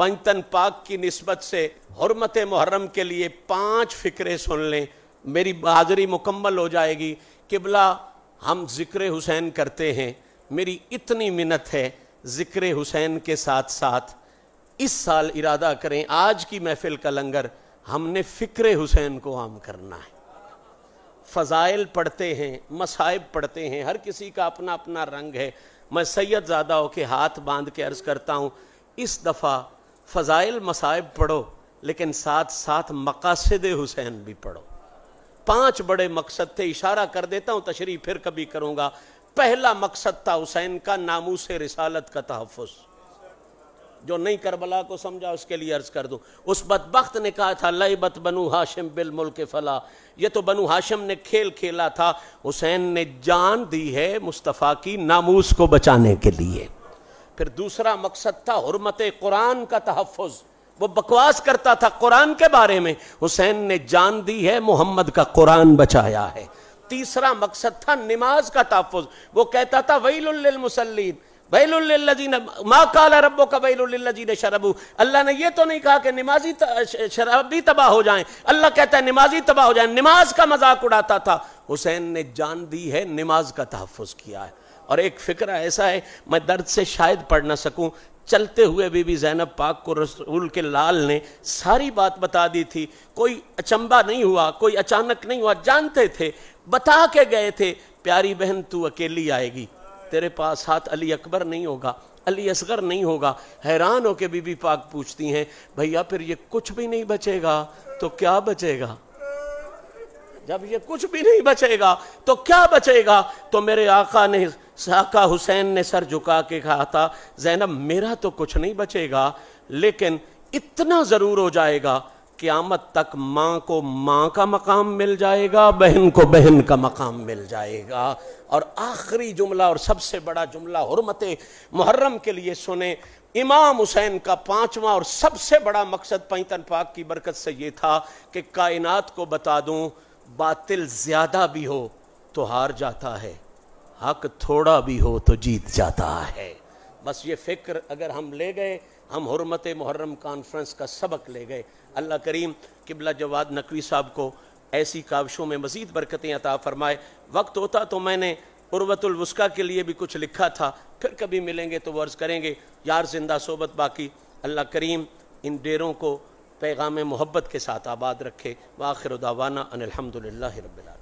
पंचतन पाक की नस्बत से हरमत मुहर्रम के लिए पाँच फ़िक्रे सुन लें मेरी बहादरी मुकम्मल हो जाएगी किबला हम ज़िक्र हुसैन करते हैं मेरी इतनी मिनत है ज़िक्र हुसैन के साथ साथ इस साल इरादा करें आज की महफिल का लंगर हमने फ़िक्र हुसैन को आम करना है फ़ज़ाइल पढ़ते हैं मसाइब पढ़ते हैं हर किसी का अपना अपना रंग है मैं सैयद ज़्यादा हो के हाथ बांध के अर्ज़ करता हूँ इस दफ़ा फ़ज़ाइल मसाइब पढ़ो लेकिन साथ साथ मकासद हुसैन भी पढ़ो पांच बड़े मकसद थे इशारा कर देता हूँ तशरी फिर कभी करूँगा पहला मकसद था हुसैन का नामूस रिसालत का तहफ़ जो नहीं करबला को समझा उसके लिए अर्ज कर दूं उस बदबख्त ने कहा था लय बत बनु हाशिम बिल मुल्क फला ये तो बनु हाशिम ने खेल खेला था हुसैन ने जान दी है मुस्तफ़ा की नामूस को बचाने के लिए फिर दूसरा मकसद था हरमत कुरान का तहफ़ वो बकवास करता था कुरान के बारे में हुसैन ने जान दी है मोहम्मद का कुरान बचाया है तीसरा मकसद था नमाज का तहफ़ वो कहता था वईलमसलिन वैलजीन माँ काला रबो का वैलजीन शरबू अल्लाह ने यह तो नहीं कहा कि नमाजी शराब भी तबाह हो जाए अल्लाह कहता है नमाजी तबाह हो जाए नमाज का मजाक उड़ाता था हुसैन ने जान दी है नमाज का तहफ़ किया है और एक फिक्र ऐसा है मैं दर्द से शायद पढ़ ना सकूं चलते हुए बीबी जैनब पाक को रसूल के लाल ने सारी बात बता दी थी कोई अचंबा नहीं हुआ कोई अचानक नहीं हुआ जानते थे बता के गए थे प्यारी बहन तू अकेली आएगी तेरे पास हाथ अली अकबर नहीं होगा अली असगर नहीं होगा हैरान होकर बीबी पाक पूछती हैं भैया फिर ये कुछ भी नहीं बचेगा तो क्या बचेगा जब ये कुछ भी नहीं बचेगा तो क्या बचेगा तो मेरे आका ने साका हुसैन ने सर झुका के कहा था जैनब मेरा तो कुछ नहीं बचेगा लेकिन इतना ज़रूर हो जाएगा क़्यामत तक माँ को माँ का मकाम मिल जाएगा बहन को बहन का मकाम मिल जाएगा और आखिरी जुमला और सबसे बड़ा जुमला हरमत मुहर्रम के लिए सुने इमाम हुसैन का पांचवा और सबसे बड़ा मकसद पैतन पाक की बरकत से यह था कि कायनात को बता दूं बातिल ज़्यादा भी हो तो हार जाता है हक थोड़ा भी हो तो जीत जाता है बस ये फिक्र अगर हम ले गए हम हरमत मुहर्रम कॉन्फ्रेंस का सबक ले गए अल्लाह करीम किबला जवाद नकवी साहब को ऐसी काविशों में मज़ीद बरकतें अता फ़रमाए वक्त होता तो मैंने उर्वतुलवस्का के लिए भी कुछ लिखा था फिर कभी मिलेंगे तो वर्ज़ करेंगे यार जिंदा सोबत बाकी अल्लाह करीम इन डेरों को पैगाम मोहब्बत के साथ आबाद रखे वाखिर उदावाना अनिलहमदिल्ला रबिला